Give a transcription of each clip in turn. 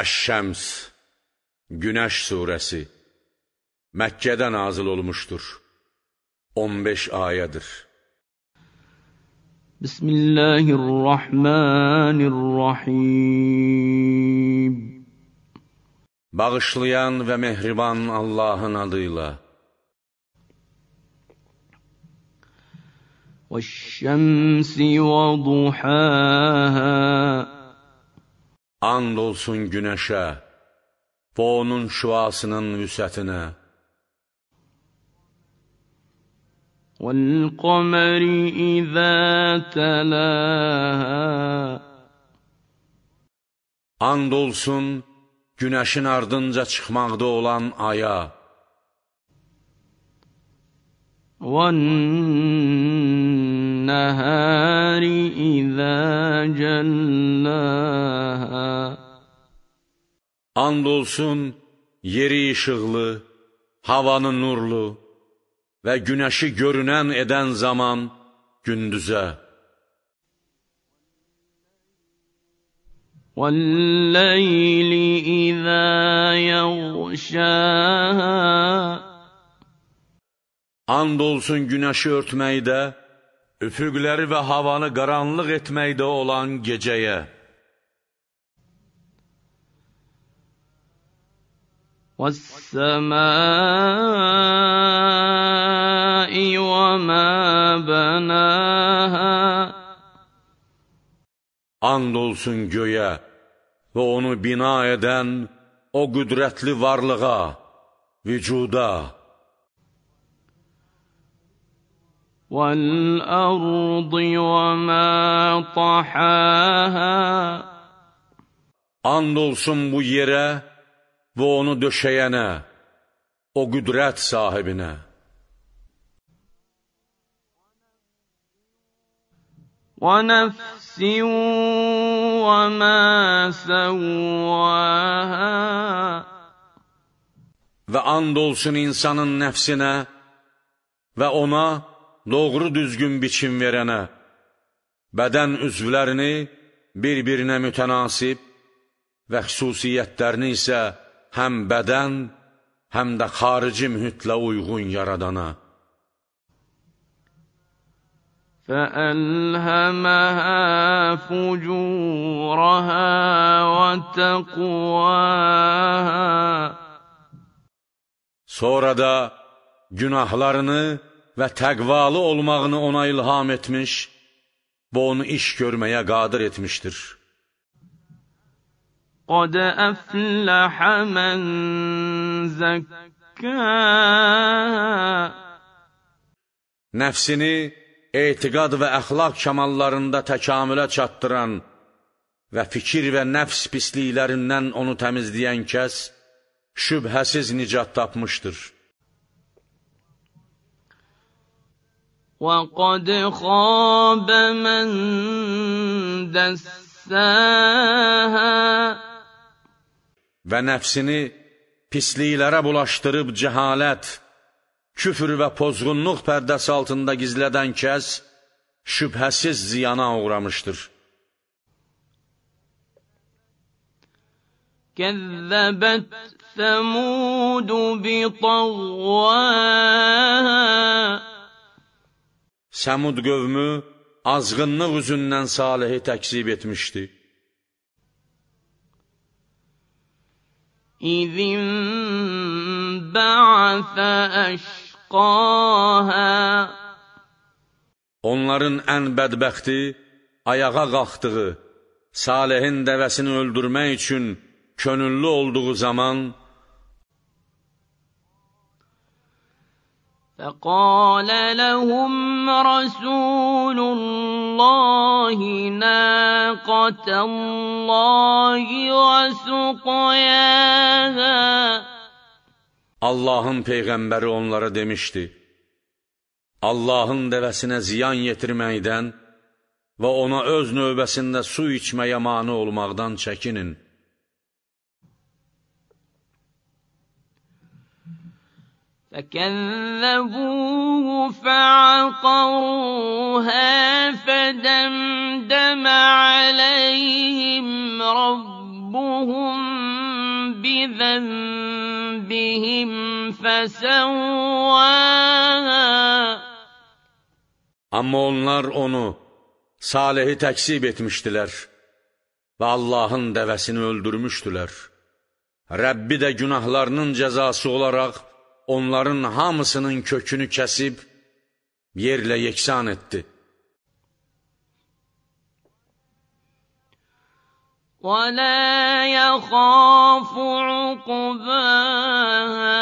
Əş-Şəms, Günəş surəsi Məkkədə nazil olmuşdur. 15 ayədir. Bismillahirrahmanirrahim. Bağışlayan və mehriban Allahın adıyla. وَالشَّمْسِ وَضُحَاهَا And olsun günəşə, və onun şüasının vüsətinə. وَالْقَمَرِ إِذَا تَلَاهَا And olsun günəşin ardınca çıxmaqda olan aya. وَالنَّهَارِ إِذَا جَلَّاهَا Andolsun yeri işıqlı, havanı nurlu və günəşi görünən edən zaman gündüzə. وَاللَّيْلِ إِذَا يَغْشَاهَا And olsun günəşi örtməkdə, üfüqləri və havanı qaranlıq etməkdə olan gecəyə. والسماء وما بناها Andolsun göyə və onu bina edən o qüdrətli varlığa, vücuda. وَالْأَرْضِ وَمَا طَحَاهَا Andolsun bu yere. və onu döşəyənə, o qüdrət sahibinə, ونفس وما سواها və and olsun insanın nəfsinə və ona doğru düzgün biçim verənə, bədən üzvlərini bir-birinə mütənasib və xüsusiyyətlərini isə həm bədən, həm də xarici mühitlə uyğun yaradana. فألهمها فجورها وتقواها Sonra da günahlarını və təqvalı olmağını ona ilham etmiş, bu onu iş görməyə qadir etmişdir. قد أفلح من زكاها Nəfsini etiqad və əxlaq kamallarında təkamülə çatdıran və fikir və nəfs pisliklərindən onu təmizləyən kəs şübhəsiz nicat tapmışdır. وَقَدْ خَابَ مَنْ دَسَّاهَا və nəfsini pisliklərə bulaşdırıb cəhalət, küfür və pozğunluq pərdəsi altında gizlədən kəs şübhəsiz ziyana uğramışdır. Kəzzəbət Səmud bi Səmud qövmü azğınlıq üzündən Salihi təkzib etmişdi. إذ انبعث أشقاها Onların ən bədbəxti ayağa qalxdığı, Salehin dəvəsini öldürmək üçün könüllü olduğu zaman فقال لهم رسول الله ناقة الله Allahın peygamberi onlara demişti: Allahın dəvəsinə ziyan yetirməkdən ve ona öz növbəsində su içmeye mani olmaqdan çekinin. فكذبوه فعقروها فدمدم عليهم ربهم ربهم بذنبهم فسواها Amma onlar onu, Salehi təksib etmişdilər və Allahın dəvəsini öldürmüşdülər. Rəbbi də günahlarının cəzası olaraq onların hamısının kökünü kəsib yerlə yeksan etdi. ولا يخاف عقباها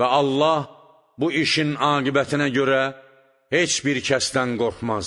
Və Allah bu işin aqibətinə görə heç bir kəsdən qorxmaz.